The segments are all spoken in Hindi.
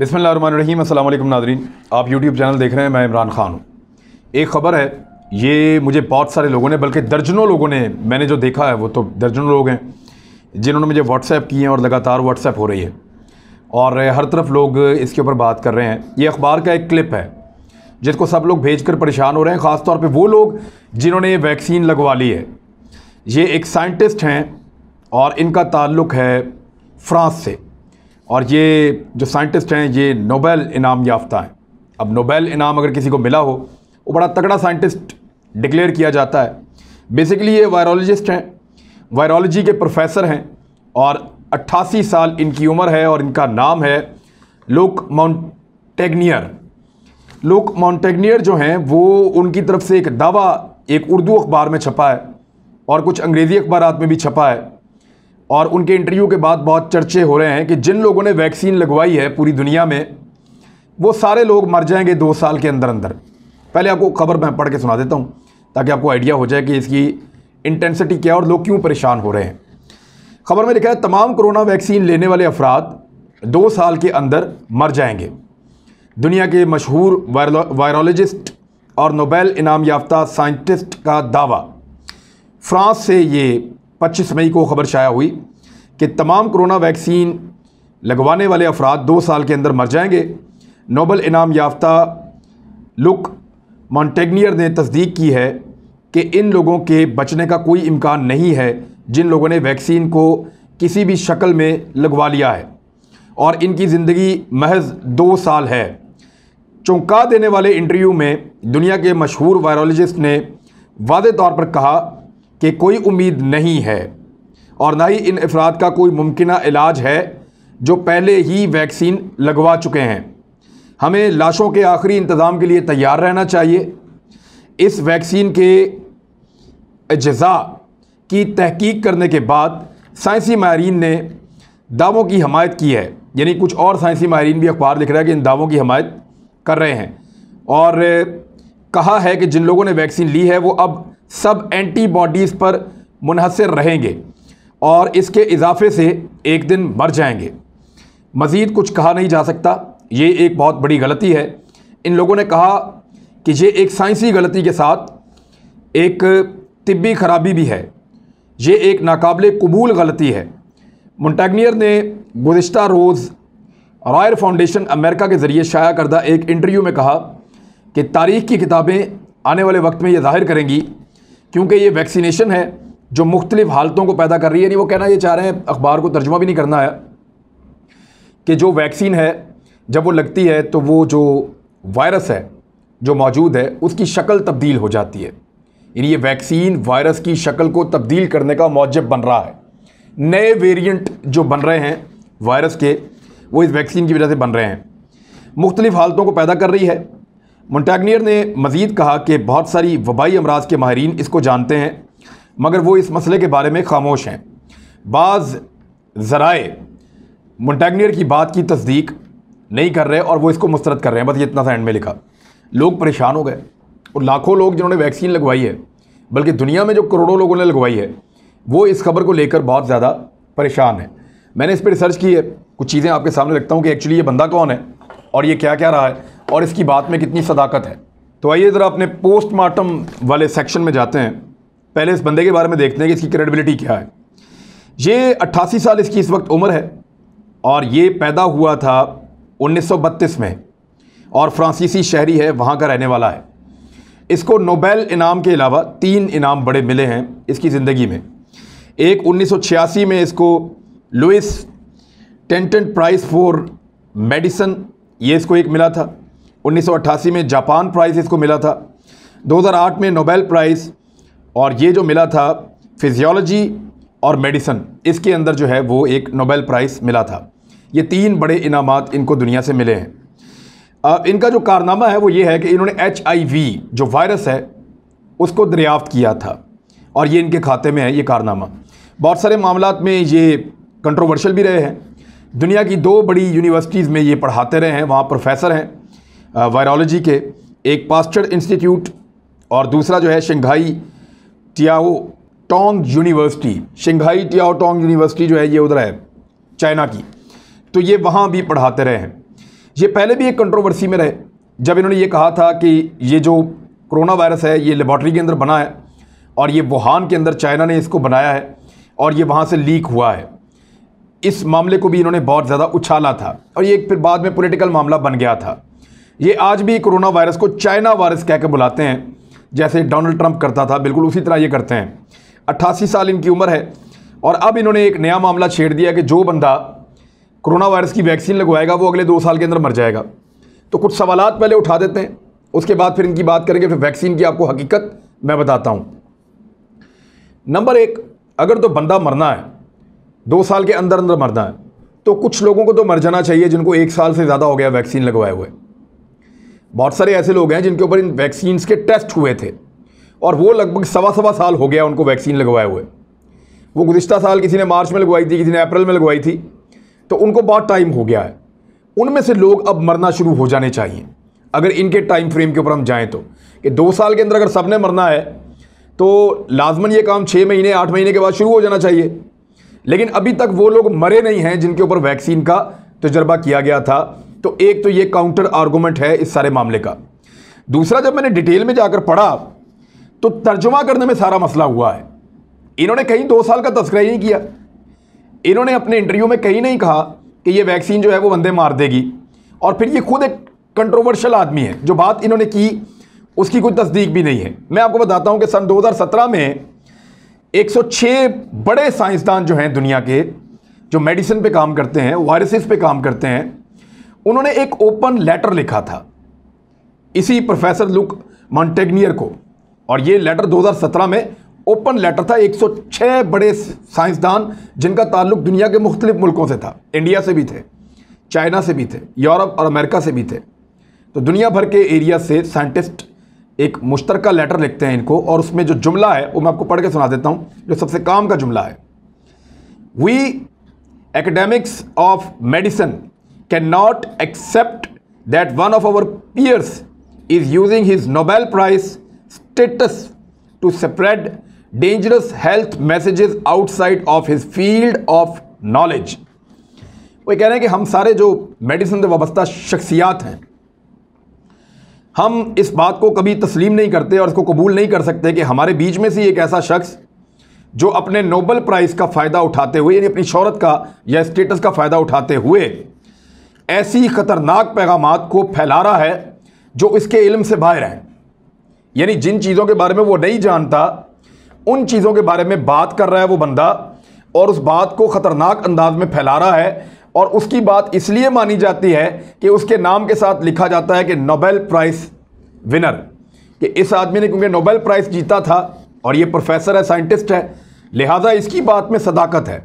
बिसमीम अल्लाम नादरीन आप यूट्यूब चैनल देख रहे हैं मैं इमरान ख़ान हूँ एक ख़बर है ये मुझे बहुत सारे लोगों ने बल्कि दर्जनों लोगों ने मैंने जो देखा है वो तो दर्जनों लोग हैं जिन्होंने मुझे व्हाट्सएप किए हैं और लगातार व्हाट्सएप हो रही है और हर तरफ लोग इसके ऊपर बात कर रहे हैं ये अखबार का एक क्लिप है जिसको सब लोग भेज कर परेशान हो रहे हैं ख़ासतौर पर वो लोग जिन्होंने वैक्सीन लगवा ली है ये एक साइंटिस्ट हैं और इनका ताल्लुक़ है फ्रांस से और ये जो साइंटिस्ट हैं ये नोबेल इनाम याफ्ता हैं अब नोबेल इनाम अगर किसी को मिला हो वो बड़ा तगड़ा साइंटिस्ट डिक्लेयर किया जाता है बेसिकली ये वायरोलॉजिस्ट हैं वायरोलॉजी के प्रोफेसर हैं और 88 साल इनकी उम्र है और इनका नाम है लोक माउंटेगनियर लोक माउंटेगनियर जो हैं वो उनकी तरफ से एक दावा एक उर्दू अखबार में छपा है और कुछ अंग्रेज़ी अखबार में भी छपा है और उनके इंटरव्यू के बाद बहुत चर्चे हो रहे हैं कि जिन लोगों ने वैक्सीन लगवाई है पूरी दुनिया में वो सारे लोग मर जाएंगे दो साल के अंदर अंदर पहले आपको खबर मैं पढ़ के सुना देता हूँ ताकि आपको आइडिया हो जाए कि इसकी इंटेंसिटी क्या है और लोग क्यों परेशान हो रहे हैं खबर में लिखा है तमाम कोरोना वैक्सीन लेने वाले अफराद दो साल के अंदर मर जाएंगे दुनिया के मशहूर वायरोलॉजिस्ट और नोबेल इनाम याफ्ता साइंटिस्ट का दावा फ्रांस से ये 25 मई को खबर शाया हुई कि तमाम कोरोना वैक्सीन लगवाने वाले अफराद दो साल के अंदर मर जाएंगे नोबल इनाम याफ्ता लुक मॉन्टेगनियर ने तस्दीक की है कि इन लोगों के बचने का कोई इम्कान नहीं है जिन लोगों ने वैक्सीन को किसी भी शक्ल में लगवा लिया है और इनकी ज़िंदगी महज दो साल है चौंका देने वाले इंटरव्यू में दुनिया के मशहूर वायरोलॉजिस्ट ने वादे तौर पर कहा कि कोई उम्मीद नहीं है और ना ही इन अफराद का कोई मुमकिन इलाज है जो पहले ही वैक्सीन लगवा चुके हैं हमें लाशों के आखिरी इंतज़ाम के लिए तैयार रहना चाहिए इस वैक्सीन के अज्जा की तहकीक करने के बाद साइंसी माहरीन ने दावों की हमायत की है यानी कुछ और साइंसी माहरीन भी अखबार लिख रहा है कि इन दावों की हमायत कर रहे हैं और कहा है कि जिन लोगों ने वैक्सीन ली है वो अब सब एंटीबॉडीज़ पर मुनहसर रहेंगे और इसके इजाफे से एक दिन मर जाएंगे मज़ीद कुछ कहा नहीं जा सकता ये एक बहुत बड़ी गलती है इन लोगों ने कहा कि ये एक साइंसी गलती के साथ एक तिब्बी खराबी भी है ये एक नाकबले कबूल गलती है मोन्टेगनियर ने गुज्त रोज़ रॉयल फाउंडेशन अमेरिका के ज़रिए शाया करदा एक इंटरव्यू में कहा कि तारीख़ की किताबें आने वाले वक्त में ये जाहिर करेंगी क्योंकि ये वैक्सीनेशन है जो मुख्तलिफ हालतों को पैदा कर रही है नहीं वो कहना ये चाह रहे हैं अखबार को तर्जुमा भी नहीं करना है कि जो वैक्सीन है जब वो लगती है तो वो जो वायरस है जो मौजूद है उसकी शक्ल तब्दील हो जाती है यानी ये वैक्सीन वायरस की शक्ल को तब्दील करने का मौजब बन रहा है नए वेरिएंट जो बन रहे हैं वायरस के वो इस वैक्सीन की वजह से बन रहे हैं मुख्तलिफ हालतों को पैदा कर रही है मोन्टैगनियर ने मज़ीद कहा कि बहुत सारी वबाई अमराज के माहरीन इसको जानते हैं मगर वो इस मसले के बारे में खामोश हैं बाज़ ज़राए की बात की तस्दीक नहीं कर रहे और वो इसको मुस्रद कर रहे हैं बस ये इतना सा एंड में लिखा लोग परेशान हो गए और लाखों लोग जिन्होंने वैक्सीन लगवाई है बल्कि दुनिया में जो करोड़ों लोगों ने लगवाई है वो इस खबर को लेकर बहुत ज़्यादा परेशान है मैंने इस पर रिसर्च की है कुछ चीज़ें आपके सामने रखता हूँ कि एक्चुअली ये बंदा कौन है और ये क्या क्या रहा है और इसकी बात में कितनी सदाकत है तो आइए ज़रा अपने पोस्टमार्टम वाले सेक्शन में जाते हैं पहले इस बंदे के बारे में देखते हैं कि इसकी क्रेडिबिलिटी क्या है ये अट्ठासी साल इसकी इस वक्त उम्र है और ये पैदा हुआ था 1932 में और फ्रांसीसी शहरी है वहाँ का रहने वाला है इसको नोबेल इनाम के अलावा तीन इनाम बड़े मिले हैं इसकी ज़िंदगी में एक उन्नीस में इसको लुइस टेंटेंट प्राइस फॉर मेडिसन ये इसको एक मिला था 1988 में जापान प्राइज़ इसको मिला था 2008 में नोबेल प्राइज़ और ये जो मिला था फिजियोलॉजी और मेडिसन इसके अंदर जो है वो एक नोबेल प्राइज़ मिला था ये तीन बड़े इनाम इनको दुनिया से मिले हैं अब इनका जो कारनामा है वो ये है कि इन्होंने एच जो वायरस है उसको दरियाफ्त किया था और ये इनके खाते में है ये कारनामा बहुत सारे मामला में ये कंट्रोवर्शल भी रहे हैं दुनिया की दो बड़ी यूनिवर्सिटीज़ में ये पढ़ाते रहे हैं वहाँ प्रोफेसर हैं वायरोलॉजी के एक पास्टर इंस्टीट्यूट और दूसरा जो है Shanghai Tiao Tong university Shanghai Tiao Tong university जो है ये उधर है चाइना की तो ये वहाँ भी पढ़ाते रहे हैं ये पहले भी एक कंट्रोवर्सी में रहे जब इन्होंने ये कहा था कि ये जो कोरोना वायरस है ये लेबॉर्ट्री के अंदर बना है और ये वुहान के अंदर चाइना ने इसको बनाया है और ये वहाँ से लीक हुआ है इस मामले को भी इन्होंने बहुत ज़्यादा उछाला था और ये फिर बाद में पॉलिटिकल मामला बन गया था ये आज भी कोरोना वायरस को चाइना वायरस कह के बुलाते हैं जैसे डोनाल्ड ट्रंप करता था बिल्कुल उसी तरह ये करते हैं अट्ठासी साल इनकी उम्र है और अब इन्होंने एक नया मामला छेड़ दिया कि जो बंदा कोरोना वायरस की वैक्सीन लगवाएगा वो अगले दो साल के अंदर मर जाएगा तो कुछ सवाल पहले उठा देते हैं उसके बाद फिर इनकी बात करेंगे फिर वैक्सीन की आपको हकीकत मैं बताता हूँ नंबर एक अगर तो बंदा मरना है दो साल के अंदर अंदर मरना है तो कुछ लोगों को तो मर जाना चाहिए जिनको एक साल से ज़्यादा हो गया वैक्सीन लगवाए हुए बहुत सारे ऐसे लोग हैं जिनके ऊपर इन वैक्सीन्स के टेस्ट हुए थे और वो लगभग सवा सवा साल हो गया उनको वैक्सीन लगवाए हुए वो गुजशत साल किसी ने मार्च में लगवाई थी किसी ने अप्रैल में लगवाई थी तो उनको बहुत टाइम हो गया है उनमें से लोग अब मरना शुरू हो जाने चाहिए अगर इनके टाइम फ्रेम के ऊपर हम जाएँ तो कि दो साल के अंदर अगर सब ने मरना है तो लाजमन ये काम छः महीने आठ महीने के बाद शुरू हो जाना चाहिए लेकिन अभी तक वो लोग मरे नहीं हैं जिनके ऊपर वैक्सीन का तजर्बा किया गया था तो एक तो ये काउंटर आर्गूमेंट है इस सारे मामले का दूसरा जब मैंने डिटेल में जाकर पढ़ा तो तर्जुमा करने में सारा मसला हुआ है इन्होंने कहीं दो साल का तस्करा ही नहीं किया इन्होंने अपने इंटरव्यू में कहीं नहीं कहा कि ये वैक्सीन जो है वो बंदे मार देगी और फिर ये खुद एक कंट्रोवर्शियल आदमी है जो बात इन्होंने की उसकी कोई तस्दीक भी नहीं है मैं आपको बताता हूँ कि सन सत्रह में छः बड़े साइंसदान जो हैं दुनिया के जो मेडिसिन पर काम करते हैं वायरसेस पे काम करते हैं उन्होंने एक ओपन लेटर लिखा था इसी प्रोफेसर लुक मॉन्टेग्नियर को और ये लेटर 2017 में ओपन लेटर था 106 बड़े साइंसदान जिनका ताल्लुक दुनिया के मुख्तलिफ मुल्कों से था इंडिया से भी थे चाइना से भी थे यूरोप और अमेरिका से भी थे तो दुनिया भर के एरिया से साइंटिस्ट एक मुश्तर लेटर लिखते हैं इनको और उसमें जो जुमला है वो मैं आपको पढ़ के सुना देता हूँ जो सबसे काम का जुमला है we academics of medicine cannot accept that one of our peers is using his Nobel Prize status to spread dangerous health messages outside of his field of knowledge. वो कह रहे हैं कि हम सारे जो मेडिसिन से वाबस्ता शख्सियात हैं हम इस बात को कभी तस्लीम नहीं करते और इसको कबूल नहीं कर सकते कि हमारे बीच में से एक ऐसा शख्स जो अपने नोबल प्राइज़ का फ़ायदा उठाते हुए यानी अपनी शहरत का या स्टेटस का फ़ायदा उठाते हुए ऐसी ख़तरनाक पैगाम को फैला रहा है जो इसके इल्म से बाहर हैं यानी जिन चीज़ों के बारे में वो नहीं जानता उन चीज़ों के बारे में बात कर रहा है वो बंदा और उस बात को ख़तरनाक अंदाज में फैला रहा है और उसकी बात इसलिए मानी जाती है कि उसके नाम के साथ लिखा जाता है कि नोबेल प्राइज़ विनर कि इस आदमी ने क्योंकि नोबेल प्राइज़ जीता था और ये प्रोफेसर है साइंटिस्ट है लिहाजा इसकी बात में सदाकत है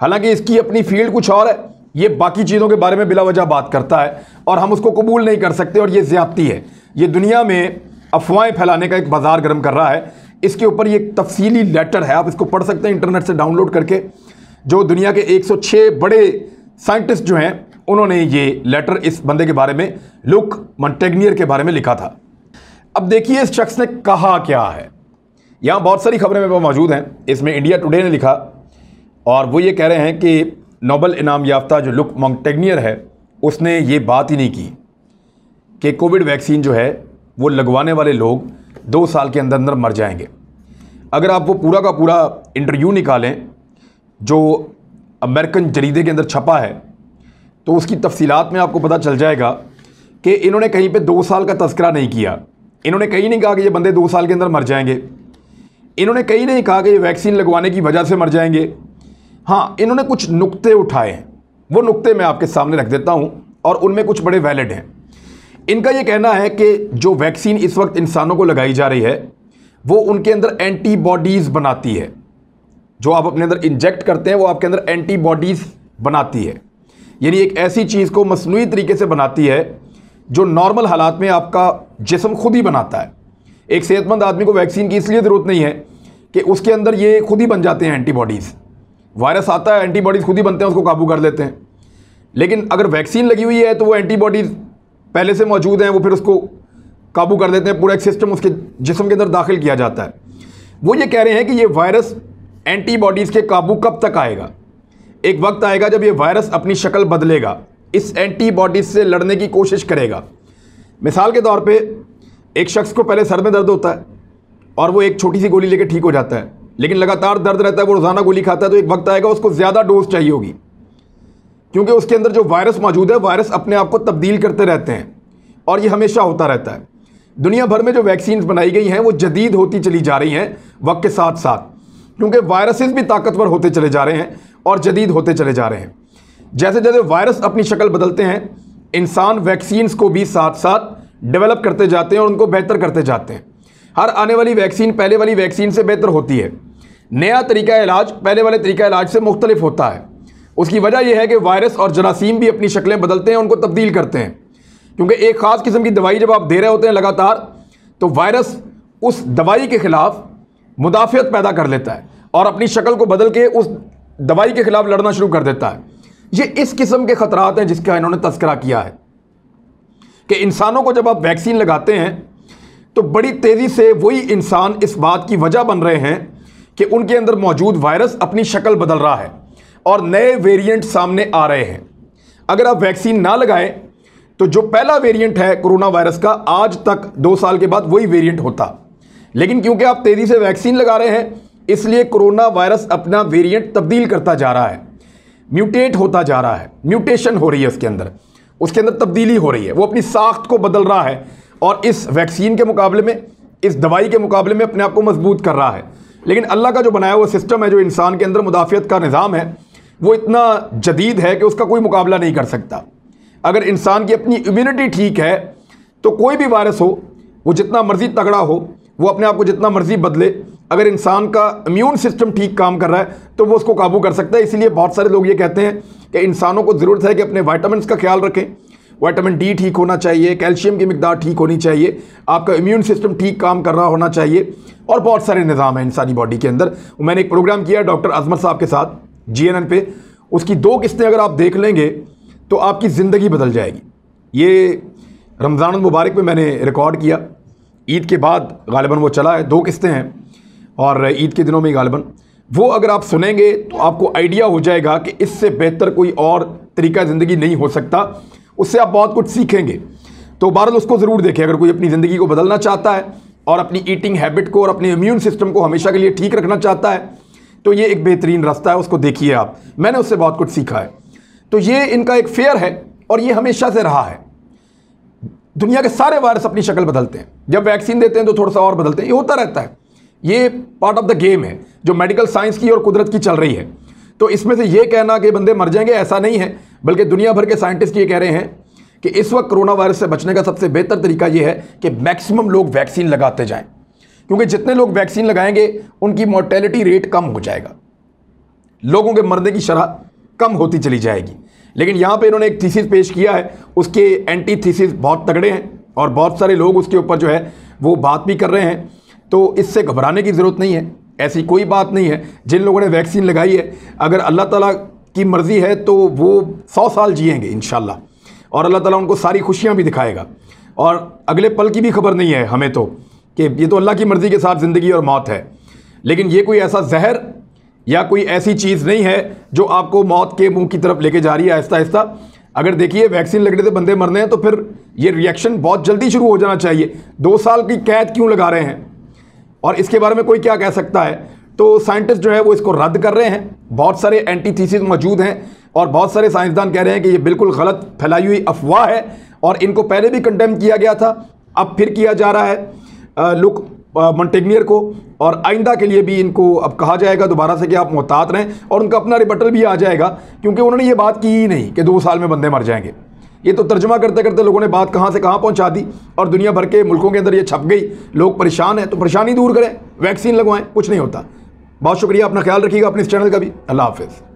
हालांकि इसकी अपनी फील्ड कुछ और है ये बाकी चीज़ों के बारे में बिला वजह बात करता है और हम उसको कबूल नहीं कर सकते और ये ज़्यादती है ये दुनिया में अफवाहें फैलाने का एक बाज़ार गर्म कर रहा है इसके ऊपर ये एक तफसीली लेटर है आप इसको पढ़ सकते हैं इंटरनेट से डाउनलोड करके जो दुनिया के 106 बड़े साइंटिस्ट जो हैं उन्होंने ये लेटर इस बंदे के बारे में लुक मॉन्टेगनियर के बारे में लिखा था अब देखिए इस शख्स ने कहा क्या है यहाँ बहुत सारी खबरें मेरे पास मौजूद हैं इसमें इंडिया टुडे ने लिखा और वो ये कह रहे हैं कि नोबल इनाम याफ्ता जो लुक मॉन्टेगनियर है उसने ये बात ही नहीं की कि कोविड वैक्सीन जो है वो लगवाने वाले लोग दो साल के अंदर अंदर मर जाएंगे अगर आप वो पूरा का पूरा इंटरव्यू निकालें जो अमेरिकन जरीदे के अंदर छपा है तो उसकी तफसीलात में आपको पता चल जाएगा कि इन्होंने कहीं पे दो साल का तस्करा नहीं किया इन्होंने कहीं नहीं कहा कि ये बंदे दो साल के अंदर मर जाएंगे इन्होंने कहीं नहीं कहा कि ये वैक्सीन लगवाने की वजह से मर जाएंगे हाँ इन्होंने कुछ नुक्ते उठाए हैं वो नुक्ते मैं आपके सामने रख देता हूँ और उनमें कुछ बड़े वैलिड हैं इनका ये कहना है कि जो वैक्सीन इस वक्त इंसानों को लगाई जा रही है वो उनके अंदर एंटीबॉडीज़ बनाती है जो आप अपने अंदर इंजेक्ट करते हैं वो आपके अंदर एंटीबॉडीज़ बनाती है यानी एक ऐसी चीज़ को मसनू तरीके से बनाती है जो नॉर्मल हालात में आपका जिसम खुद ही बनाता है एक सेहतमंद आदमी को वैक्सीन की इसलिए ज़रूरत नहीं है कि उसके अंदर ये खुद ही बन जाते हैं एंटीबॉडीज़ वायरस आता है एंटीबॉडीज़ खुद ही बनते हैं उसको काबू कर लेते हैं लेकिन अगर वैक्सीन लगी हुई है तो वो एंटीबॉडीज़ पहले से मौजूद हैं वो फिर उसको काबू कर देते हैं पूरा एक सिस्टम उसके जिसम के अंदर दाखिल किया जाता है वो ये कह रहे हैं कि ये वायरस एंटीबॉडीज़ के काबू कब तक आएगा एक वक्त आएगा जब ये वायरस अपनी शक्ल बदलेगा इस एंटीबॉडीज़ से लड़ने की कोशिश करेगा मिसाल के तौर पे एक शख्स को पहले सर में दर्द होता है और वो एक छोटी सी गोली लेकर ठीक हो जाता है लेकिन लगातार दर्द रहता है वो रोज़ाना गोली खाता है तो एक वक्त आएगा उसको ज़्यादा डोज चाहिए होगी क्योंकि उसके अंदर जो वायरस मौजूद है वायरस अपने आप को तब्दील करते रहते हैं और ये हमेशा होता रहता है दुनिया भर में जो वैक्सीन बनाई गई हैं वो जदीद होती चली जा रही हैं वक्त के साथ साथ क्योंकि वायरसेस भी ताकतवर होते चले जा रहे हैं और जदीद होते चले जा रहे हैं जैसे जैसे वायरस अपनी शक्ल बदलते हैं इंसान वैक्सीन्स को भी साथ साथ डेवलप करते जाते हैं और उनको बेहतर करते जाते हैं हर आने वाली वैक्सीन पहले वाली वैक्सीन से बेहतर होती है नया तरीका इलाज पहले वाले तरीका इलाज से मुख्तलिफ होता है उसकी वजह यह है कि वायरस और जरासीम भी अपनी शक्लें बदलते हैं उनको तब्दील करते हैं क्योंकि एक ख़ास किस्म की दवाई जब आप दे रहे होते हैं लगातार तो वायरस उस दवाई के ख़िलाफ़ मुदाफ़त पैदा कर लेता है और अपनी शक्ल को बदल के उस दवाई के ख़िलाफ़ लड़ना शुरू कर देता है ये इस किस्म के ख़तरात हैं जिसका इन्होंने तस्करा किया है कि इंसानों को जब आप वैक्सीन लगाते हैं तो बड़ी तेज़ी से वही इंसान इस बात की वजह बन रहे हैं कि उनके अंदर मौजूद वायरस अपनी शक्ल बदल रहा है और नए वेरिएंट सामने आ रहे हैं अगर आप वैक्सीन ना लगाएं तो जो पहला वेरिएंट है कोरोना वायरस का आज तक दो साल के बाद वही वेरिएंट होता लेकिन क्योंकि आप तेज़ी से वैक्सीन लगा रहे हैं इसलिए कोरोना वायरस अपना वेरियंट तब्दील करता जा रहा है म्यूटेट होता जा रहा है म्यूटेशन हो रही है उसके अंदर उसके अंदर तब्दीली हो रही है वो अपनी साख्त को बदल रहा है और इस वैक्सीन के मुकाबले में इस दवाई के मुकाबले में अपने आप को मजबूत कर रहा है लेकिन अल्लाह का जो बनाया हुआ सिस्टम है जो इंसान के अंदर मुदाफ़ियत का निज़ाम है वो इतना जदीद है कि उसका कोई मुकाबला नहीं कर सकता अगर इंसान की अपनी इम्यूनिटी ठीक है तो कोई भी वायरस हो वो जितना मर्ज़ी तगड़ा हो वो अपने आप को जितना मर्ज़ी बदले अगर इंसान का इम्यून सिस्टम ठीक काम कर रहा है तो वो उसको काबू कर सकता है इसीलिए बहुत सारे लोग ये कहते हैं कि इंसानों को ज़रूरत है कि अपने वाइटामस का ख्याल रखें वाइटामिन डी ठीक होना चाहिए कैल्शियम की मकदार ठीक होनी चाहिए आपका इम्यून सिस्टम ठीक काम कर रहा होना चाहिए और बहुत सारे निज़ाम हैं इंसानी बॉडी के अंदर मैंने एक प्रोग्राम किया डॉक्टर अजमर साहब के साथ जी एन पे उसकी दो किस्तें अगर आप देख लेंगे तो आपकी ज़िंदगी बदल जाएगी ये रमज़ान मुबारक में मैंने रिकॉर्ड किया ईद के बाद गालिबा वो चला है दो किस्तें हैं और ईद के दिनों में गालिबा वो अगर आप सुनेंगे तो आपको आइडिया हो जाएगा कि इससे बेहतर कोई और तरीका ज़िंदगी नहीं हो सकता उससे आप बहुत कुछ सीखेंगे तो बहरल उसको ज़रूर देखें अगर कोई अपनी ज़िंदगी को बदलना चाहता है और अपनी ईटिंग हैबिट को और अपने इम्यून सिस्टम को हमेशा के लिए ठीक रखना चाहता है तो ये एक बेहतरीन रास्ता है उसको देखिए आप मैंने उससे बहुत कुछ सीखा है तो ये इनका एक फेयर है और ये हमेशा से रहा है दुनिया के सारे वायरस अपनी शक्ल बदलते हैं जब वैक्सीन देते हैं तो थोड़ा सा और बदलते हैं ये होता रहता है ये पार्ट ऑफ द गेम है जो मेडिकल साइंस की और कुदरत की चल रही है तो इसमें से ये कहना कि बंदे मर जाएंगे ऐसा नहीं है बल्कि दुनिया भर के साइंटिस्ट ये कह रहे हैं कि इस वक्त कोरोना वायरस से बचने का सबसे बेहतर तरीका ये है कि मैक्सिमम लोग वैक्सीन लगाते जाएं क्योंकि जितने लोग वैक्सीन लगाएंगे उनकी मोर्टेलिटी रेट कम हो जाएगा लोगों के मरने की शरह कम होती चली जाएगी लेकिन यहाँ पे इन्होंने एक थीसिस पेश किया है उसके एंटी थीसिस बहुत तगड़े हैं और बहुत सारे लोग उसके ऊपर जो है वो बात भी कर रहे हैं तो इससे घबराने की ज़रूरत नहीं है ऐसी कोई बात नहीं है जिन लोगों ने वैक्सीन लगाई है अगर अल्लाह ताला की मर्ज़ी है तो वो सौ साल जिएंगे इन और अल्लाह ताला उनको सारी खुशियाँ भी दिखाएगा और अगले पल की भी खबर नहीं है हमें तो कि ये तो अल्लाह की मर्ज़ी के साथ ज़िंदगी और मौत है लेकिन ये कोई ऐसा जहर या कोई ऐसी चीज़ नहीं है जो आपको मौत के मुँह की तरफ लेके जा रही है आहिस्ता आहिस्ता अगर देखिए वैक्सीन लगने से बंदे मरने हैं तो फिर ये रिएक्शन बहुत जल्दी शुरू हो जाना चाहिए दो साल की कैद क्यों लगा रहे हैं और इसके बारे में कोई क्या कह सकता है तो साइंटिस्ट जो है वो इसको रद्द कर रहे हैं बहुत सारे एंटी थीसिस मौजूद हैं और बहुत सारे साइंसदान कह रहे हैं कि ये बिल्कुल गलत फैलाई हुई अफवाह है और इनको पहले भी कंडेम किया गया था अब फिर किया जा रहा है लुक मंटेगनियर को और आइंदा के लिए भी इनको अब कहा जाएगा दोबारा से कि आप मोहतात रहें और उनका अपना रिबटल भी आ जाएगा क्योंकि उन्होंने ये बात की ही नहीं कि दो साल में बंदे मर जाएंगे ये तो तर्जमा करते करते लोगों ने बात कहाँ से कहाँ पहुँचा दी और दुनिया भर के मुल्कों के अंदर ये छप गई लोग परेशान हैं तो परेशानी दूर करें वैक्सीन लगवाएं कुछ नहीं होता बहुत शुक्रिया अपना ख्याल रखिएगा अपने इस चैनल का भी अल्लाह हाफिज़